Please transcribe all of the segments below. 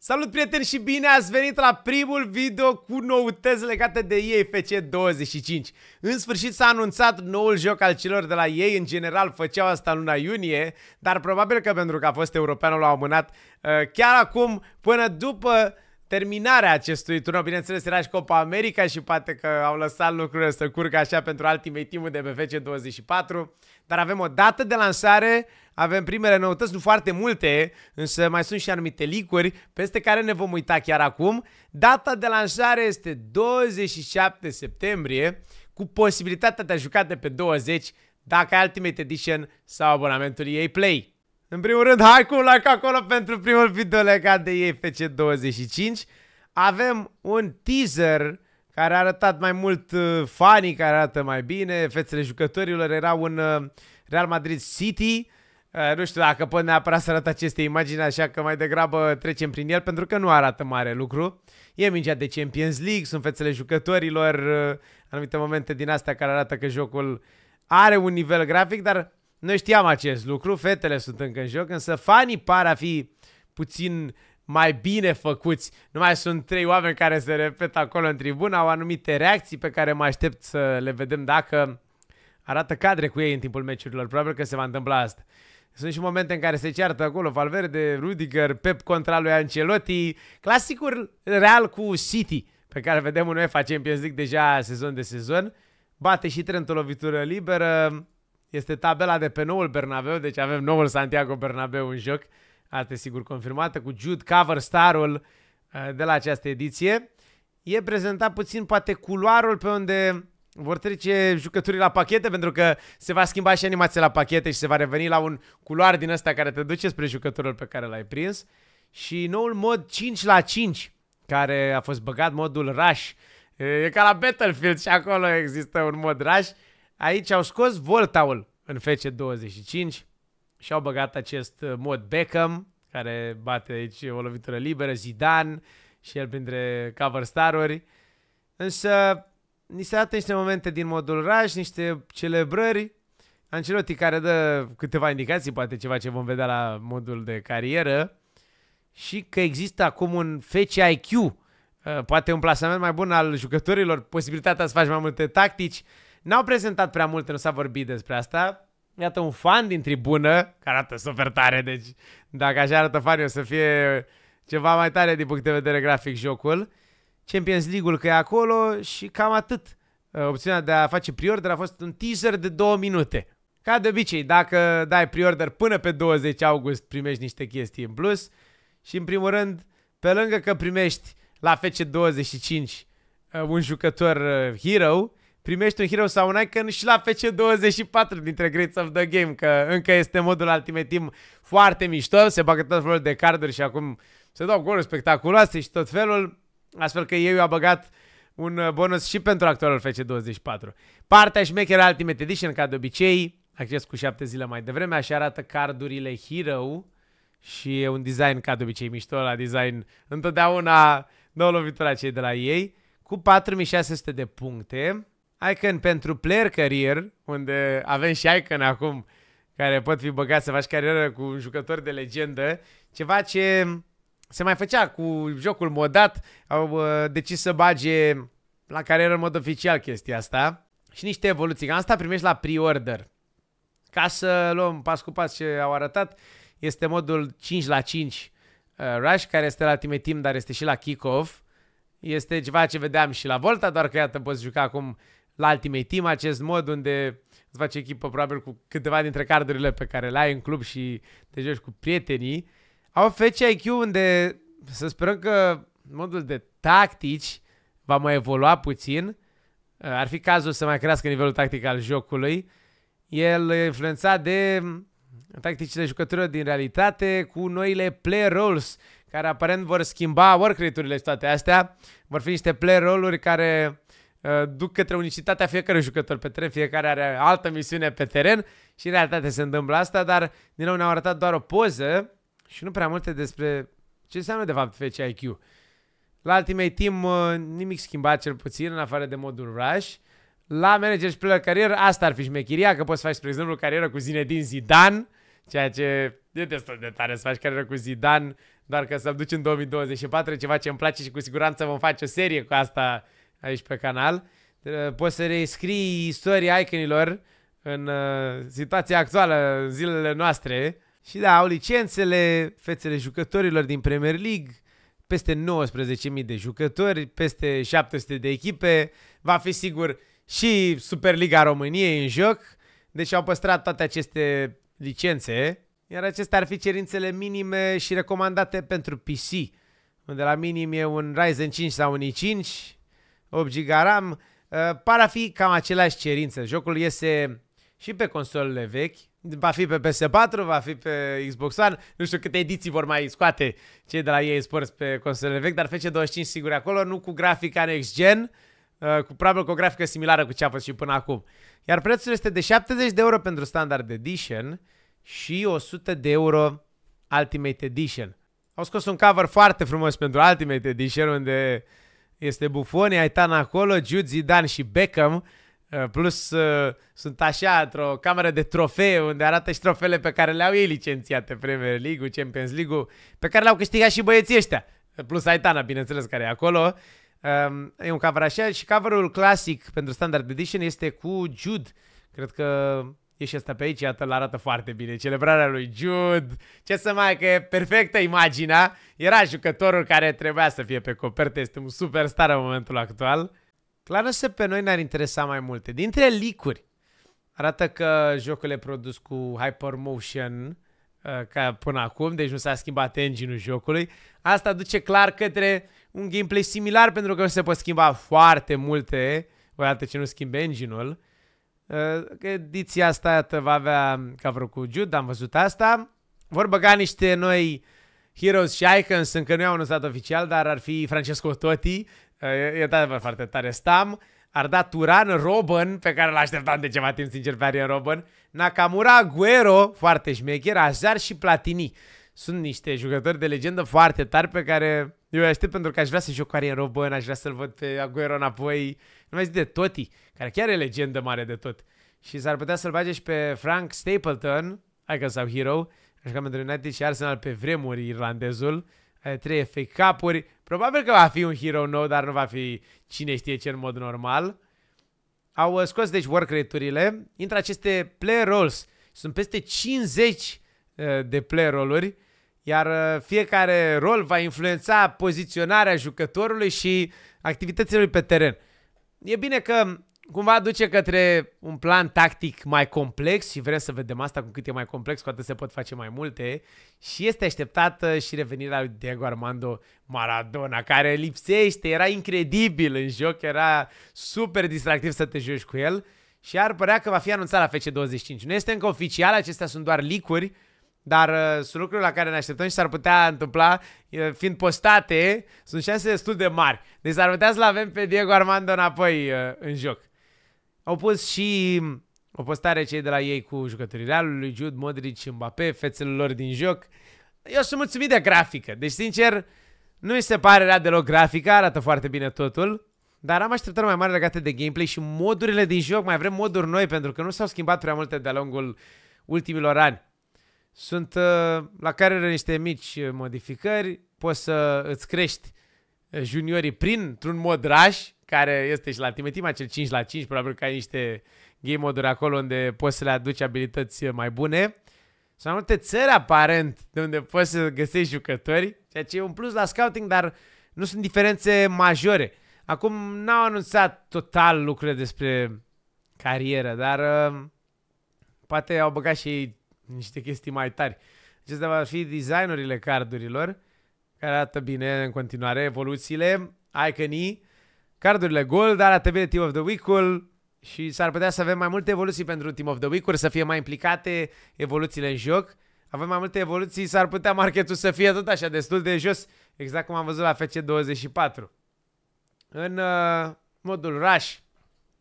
Salut prieteni și bine ați venit la primul video cu noutăți legate de EFC 25. În sfârșit s-a anunțat noul joc al celor de la ei, în general făceau asta în luna iunie, dar probabil că pentru că a fost europeanul l-au amânat uh, chiar acum până după terminarea acestui turneu. Bineînțeles, era și Copa America și poate că au lăsat lucrurile să curgă așa pentru Ultimate team de BFC 24 Dar avem o dată de lansare, avem primele noutăți, nu foarte multe, însă mai sunt și anumite licuri peste care ne vom uita chiar acum. Data de lansare este 27 septembrie, cu posibilitatea de a juca de pe 20 dacă Ultimate Edition sau abonamentul EA Play. În primul rând, hai cu un like acolo pentru primul video legat de EFC25. Avem un teaser care a arătat mai mult uh, fanii care arată mai bine, fețele jucătorilor erau un uh, Real Madrid City. Uh, nu știu dacă pot neapărat să arată aceste imagini, așa că mai degrabă trecem prin el, pentru că nu arată mare lucru. E mingea de Champions League, sunt fețele jucătorilor, uh, anumite momente din astea care arată că jocul are un nivel grafic, dar noi știam acest lucru, fetele sunt încă în joc, însă fanii par a fi puțin mai bine făcuți. Nu mai sunt trei oameni care se repetă acolo în tribună, au anumite reacții pe care mă aștept să le vedem dacă arată cadre cu ei în timpul meciurilor. Probabil că se va întâmpla asta. Sunt și momente în care se ceartă acolo Valverde, Rudiger, Pep contra lui Ancelotti, clasicul real cu City, pe care vedem în UEFA Champions League deja sezon de sezon. Bate și Trent o lovitură liberă, este tabela de pe noul Bernabeu, deci avem noul Santiago Bernabeu în joc. Asta e sigur confirmată cu Jude Cover Starul uh, de la această ediție. E prezentat puțin poate culoarul pe unde vor trece jucătorii la pachete pentru că se va schimba și animația la pachete și se va reveni la un culoar din ăsta care te duce spre jucătorul pe care l-ai prins. Și noul mod 5 la 5 care a fost băgat modul Rush. E ca la Battlefield și acolo există un mod Rush. Aici au scos Voltaul în FC25 și au băgat acest uh, mod Beckham, care bate aici o lovitură liberă, Zidane și el printre cover star-uri. Însă ni se dată niște momente din modul Raj, niște celebrări. Ancelotti care dă câteva indicații, poate ceva ce vom vedea la modul de carieră. Și că există acum un FCIQ, uh, poate un plasament mai bun al jucătorilor, posibilitatea să faci mai multe tactici. N-au prezentat prea multe, nu s-a vorbit despre asta. Iată un fan din tribună, care arată super tare, deci dacă așa arată fanii o să fie ceva mai tare din punct de vedere grafic jocul. Champions League-ul că e acolo și cam atât. Uh, opțiunea de a face pre-order a fost un teaser de două minute. Ca de obicei, dacă dai pre-order până pe 20 august, primești niște chestii în plus. Și în primul rând, pe lângă că primești la FC25 uh, un jucător uh, hero, primești un hero sau un icon și la FC24 dintre Greats of the Game, că încă este modul Ultimate Team foarte mișto, se bagă tot felul de carduri și acum se dau goluri spectaculoase și tot felul, astfel că eu a băgat un bonus și pentru actualul FC24. Partea șmecheră Ultimate Edition, ca de obicei, acces cu 7 zile mai devreme, așa arată cardurile Hero și e un design ca de obicei mișto la design, întotdeauna nouă lovitura cei de la ei, cu 4600 de puncte, Icon pentru player career, unde avem și Icon acum, care pot fi băgați să faci carieră cu un jucător de legendă, ceva ce se mai făcea cu jocul modat, au uh, decis să bage la carieră în mod oficial chestia asta și niște evoluții. Asta primești la pre-order. Ca să luăm pas cu pas ce au arătat, este modul 5 la 5 uh, Rush, care este la Ultimate Team, dar este și la Kick-Off. Este ceva ce vedeam și la Volta, doar că iată poți juca acum la Ultimate Team, acest mod unde îți faci echipă probabil cu câteva dintre cardurile pe care le ai în club și te joci cu prietenii. Au IQ unde să sperăm că modul de tactici va mai evolua puțin. Ar fi cazul să mai crească nivelul tactic al jocului. El e influențat de tacticile jucătorilor din realitate cu noile play roles care aparent vor schimba work rate-urile și toate astea. Vor fi niște play roles uri care Uh, duc către unicitatea fiecărui jucător pe teren, fiecare are altă misiune pe teren și în realitate se întâmplă asta, dar din nou ne-au arătat doar o poză și nu prea multe despre ce înseamnă de fapt FCIQ. La Ultimate Team uh, nimic schimbat cel puțin, în afară de modul Rush. La Manager și Player Career, asta ar fi șmechiria, că poți să faci, spre exemplu, carieră cu Zinedine Zidane, ceea ce e destul de tare să faci carieră cu Zidane, doar că să-l duci în 2024, ceva ce îmi place și cu siguranță vom face o serie cu asta aici pe canal. Poți să rescrii istoria iconilor în uh, situația actuală, în zilele noastre. Și da, au licențele, fețele jucătorilor din Premier League, peste 19.000 de jucători, peste 700 de echipe, va fi sigur și Superliga României în joc, deci au păstrat toate aceste licențe, iar acestea ar fi cerințele minime și recomandate pentru PC, unde la minim e un Ryzen 5 sau un i5, 8 GB RAM, uh, par a fi cam aceleași cerințe. Jocul iese și pe consolele vechi, va fi pe PS4, va fi pe Xbox One, nu știu câte ediții vor mai scoate cei de la EA Sports pe consolele vechi, dar FC25 sigur acolo, nu cu grafica next gen, uh, cu probabil cu o grafică similară cu ce a fost și până acum. Iar prețul este de 70 de euro pentru Standard Edition și 100 de euro Ultimate Edition. Au scos un cover foarte frumos pentru Ultimate Edition unde uh, este Buffon, Aitana acolo, Jude, Zidane și Beckham. Uh, plus uh, sunt așa într-o cameră de trofee unde arată și trofele pe care le-au ei licențiate, Premier League, Champions League, pe care le-au câștigat și băieții ăștia. Uh, plus Aitana, bineînțeles, care e acolo. Um, e un cover așa și coverul clasic pentru Standard Edition este cu Jude. Cred că E și asta pe aici, iată, îl arată foarte bine. Celebrarea lui Jude. Ce să mai, că e perfectă imaginea. Era jucătorul care trebuia să fie pe copertă. Este un superstar în momentul actual. Clar să pe noi ne-ar interesa mai multe. Dintre licuri, arată că jocul e produs cu Hypermotion uh, ca până acum, deci nu s-a schimbat engine-ul jocului. Asta duce clar către un gameplay similar pentru că nu se pot schimba foarte multe odată ce nu schimbe engine-ul. Ediția asta va avea vreo cu Jude, am văzut asta. Vor băga niște noi Heroes și Icons, încă nu i-au anunțat oficial, dar ar fi Francesco Totti, e, e foarte tare, Stam, ar da Turan, Robin, pe care l-așteptam de ceva timp, sincer, pe Arian Robin, Nakamura, guero, foarte șmecher, Azar și Platini. Sunt niște jucători de legendă foarte tari pe care eu îi aștept pentru că aș vrea să joc cu Arian Robin, aș vrea să-l văd pe Aguero înapoi, nu mai zic de Toti, care chiar e legendă mare de tot. Și s-ar putea să-l bage și pe Frank Stapleton, hai că sau Hero, așa că pentru United și Arsenal pe vremuri irlandezul, are trei FA Cup-uri. Probabil că va fi un hero nou, dar nu va fi cine știe ce în mod normal. Au uh, scos deci work rate-urile, intră aceste player roles, sunt peste 50 uh, de player roluri uri iar uh, fiecare rol va influența poziționarea jucătorului și activitățile lui pe teren e bine că cumva duce către un plan tactic mai complex și vrem să vedem asta cu cât e mai complex, cu atât se pot face mai multe. Și este așteptată și revenirea lui Diego Armando Maradona, care lipsește, era incredibil în joc, era super distractiv să te joci cu el și ar părea că va fi anunțat la FC25. Nu este încă oficial, acestea sunt doar licuri, dar uh, sunt lucruri la care ne așteptăm și s-ar putea întâmpla, uh, fiind postate, sunt șanse destul de mari. Deci s-ar putea să-l avem pe Diego Armando înapoi uh, în joc. Au pus și mm, o postare cei de la ei cu jucătorii Realului, Jude, Modric, Mbappé, fețele lor din joc. Eu sunt mulțumit de grafică. Deci, sincer, nu mi se pare rea deloc grafica, arată foarte bine totul. Dar am așteptări mai mari legate de gameplay și modurile din joc. Mai vrem moduri noi pentru că nu s-au schimbat prea multe de-a lungul ultimilor ani sunt uh, la care are niște mici uh, modificări. Poți să îți crești uh, juniorii prin un mod rush, care este și la Timetim, acel 5 la 5, probabil că ai niște game moduri acolo unde poți să le aduci abilități mai bune. Sunt multe țări aparent de unde poți să găsești jucători, ceea ce e un plus la scouting, dar nu sunt diferențe majore. Acum n-au anunțat total lucrurile despre carieră, dar uh, poate au băgat și ei niște chestii mai tari. Acestea va fi designurile cardurilor, care arată bine în continuare, evoluțiile, iconi, cardurile gold, arată bine Team of the Week-ul și s-ar putea să avem mai multe evoluții pentru Team of the Week-uri, să fie mai implicate evoluțiile în joc. Avem mai multe evoluții, s-ar putea marketul să fie tot așa destul de jos, exact cum am văzut la FC24. În uh, modul Rush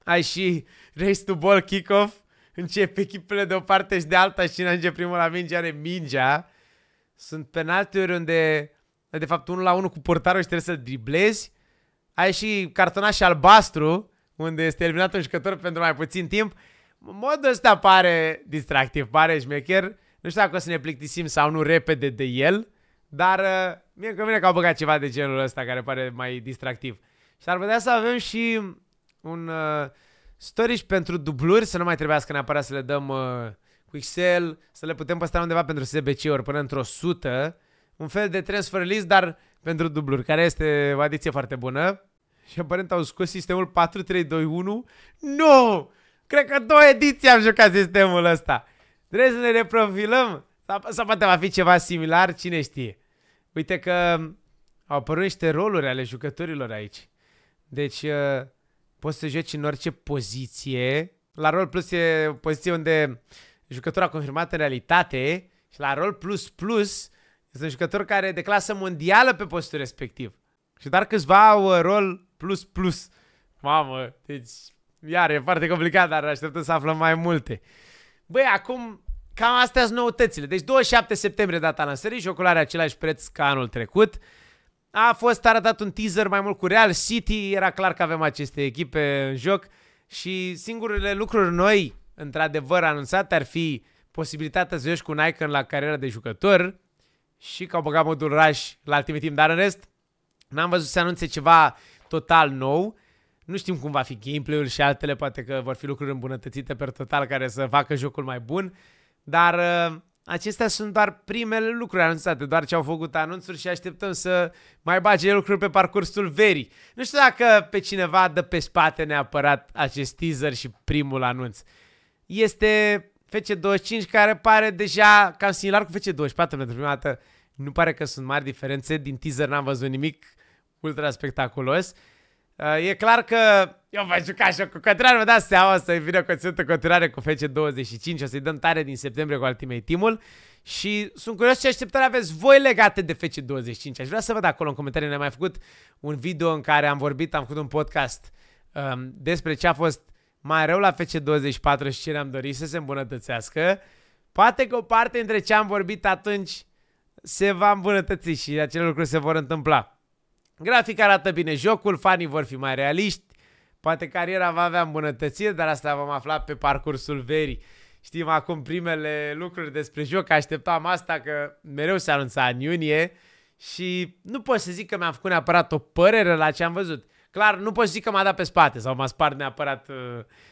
ai și Race to Ball Kickoff, începe echipele de o parte și de alta și cine ajunge primul la minge are mingea. Sunt penaltiuri unde, de fapt, unul la unul cu portarul și trebuie să-l driblezi. Ai și cartonașul albastru, unde este eliminat un jucător pentru mai puțin timp. Modul ăsta pare distractiv, pare șmecher. Nu știu dacă o să ne plictisim sau nu repede de el, dar uh, mie că vine că au băgat ceva de genul ăsta care pare mai distractiv. Și ar putea să avem și un... Uh, Storage pentru dubluri, să nu mai trebuiască neapărat să le dăm uh, Excel, să le putem păstra undeva pentru SBC-uri până într-o sută. Un fel de transfer list, dar pentru dubluri, care este o adiție foarte bună. Și aparent au scos sistemul 4-3-2-1. Nu! No! Cred că două ediții am jucat sistemul ăsta. Trebuie să ne reprofilăm? Sau, sau poate va fi ceva similar, cine știe. Uite că au apărut niște roluri ale jucătorilor aici. Deci... Uh, poți să joci în orice poziție. La rol plus e poziție unde jucătorul a confirmat în realitate și la rol plus plus sunt jucători care de clasă mondială pe postul respectiv. Și dar câțiva au uh, rol plus plus. Mamă, deci iar e foarte complicat, dar așteptăm să aflăm mai multe. Băi, acum cam astea sunt noutățile. Deci 27 septembrie data lansării, are același preț ca anul trecut. A fost arătat un teaser mai mult cu Real City, era clar că avem aceste echipe în joc și singurele lucruri noi, într-adevăr, anunțate ar fi posibilitatea să joci cu un icon la cariera de jucător și că au băgat modul Rush la ultimul timp dar în rest n-am văzut să anunțe ceva total nou. Nu știm cum va fi gameplay-ul și altele, poate că vor fi lucruri îmbunătățite pe total care să facă jocul mai bun, dar uh, Acestea sunt doar primele lucruri anunțate, doar ce au făcut anunțuri și așteptăm să mai bage lucruri pe parcursul verii. Nu știu dacă pe cineva dă pe spate neapărat acest teaser și primul anunț. Este FC25 care pare deja cam similar cu FC24 pentru prima dată. Nu pare că sunt mari diferențe, din teaser n-am văzut nimic ultra spectaculos. Uh, e clar că eu voi juca așa cu continuare, vă dați seama să vină conținutul în continuare cu FC25, o să-i dăm tare din septembrie cu Ultimate Team-ul și sunt curios ce așteptări aveți voi legate de FC25. Aș vrea să văd acolo în comentarii, ne-am mai făcut un video în care am vorbit, am făcut un podcast um, despre ce a fost mai rău la FC24 și ce ne-am dorit să se îmbunătățească. Poate că o parte dintre ce am vorbit atunci se va îmbunătăți și acele lucruri se vor întâmpla. Grafica arată bine jocul, fanii vor fi mai realiști, poate cariera va avea îmbunătățire, dar asta vom afla pe parcursul verii. Știm acum primele lucruri despre joc, așteptam asta că mereu se anunța în iunie și nu pot să zic că mi-am făcut neapărat o părere la ce am văzut. Clar, nu pot să zic că m-a dat pe spate sau m-a spart neapărat uh,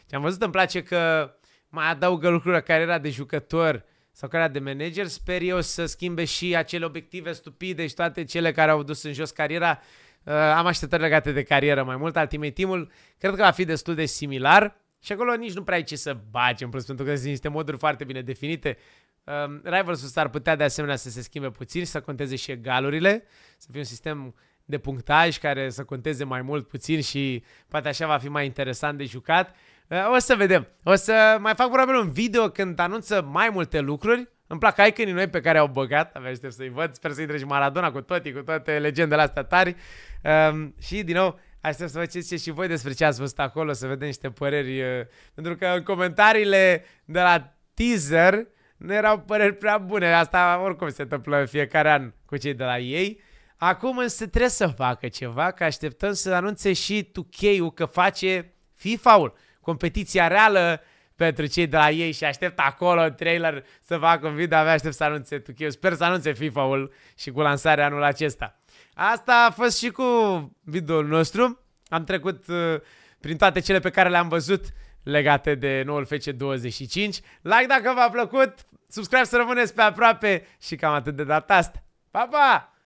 ce am văzut. Îmi place că mai adaugă lucruri la cariera de jucător sau care de manager, sper eu să schimbe și acele obiective stupide și toate cele care au dus în jos cariera. Uh, am așteptări legate de carieră mai mult. Ultimate Team-ul cred că va fi destul de similar și acolo nici nu prea ai ce să bagi în plus, pentru că sunt niște moduri foarte bine definite. Uh, Rivals-ul s-ar putea de asemenea să se schimbe puțin, să conteze și egalurile, să fie un sistem de punctaj care să conteze mai mult puțin și poate așa va fi mai interesant de jucat. Eh, o să vedem. O să mai fac probabil un video când anunță mai multe lucruri. Îmi plac iconii noi pe care au băgat, abia aștept să-i văd, sper să-i treci Maradona cu toate, cu toate legendele astea tari. Um, și, din nou, aștept să vă ce și voi despre ce ați văzut acolo, să vedem niște păreri, eh, pentru că în comentariile de la teaser nu erau păreri prea bune, asta oricum se întâmplă fiecare an cu cei de la ei. Acum însă trebuie să facă ceva, că așteptăm să anunțe și 2K-ul că face FIFA-ul competiția reală pentru cei de la ei și aștept acolo trailer să fac un video, abia aștept să anunțe eu Sper să anunțe FIFA-ul și cu lansarea anul acesta. Asta a fost și cu videoul nostru. Am trecut uh, prin toate cele pe care le-am văzut legate de noul FC25. Like dacă v-a plăcut, subscribe să rămâneți pe aproape și cam atât de data asta. Pa, pa!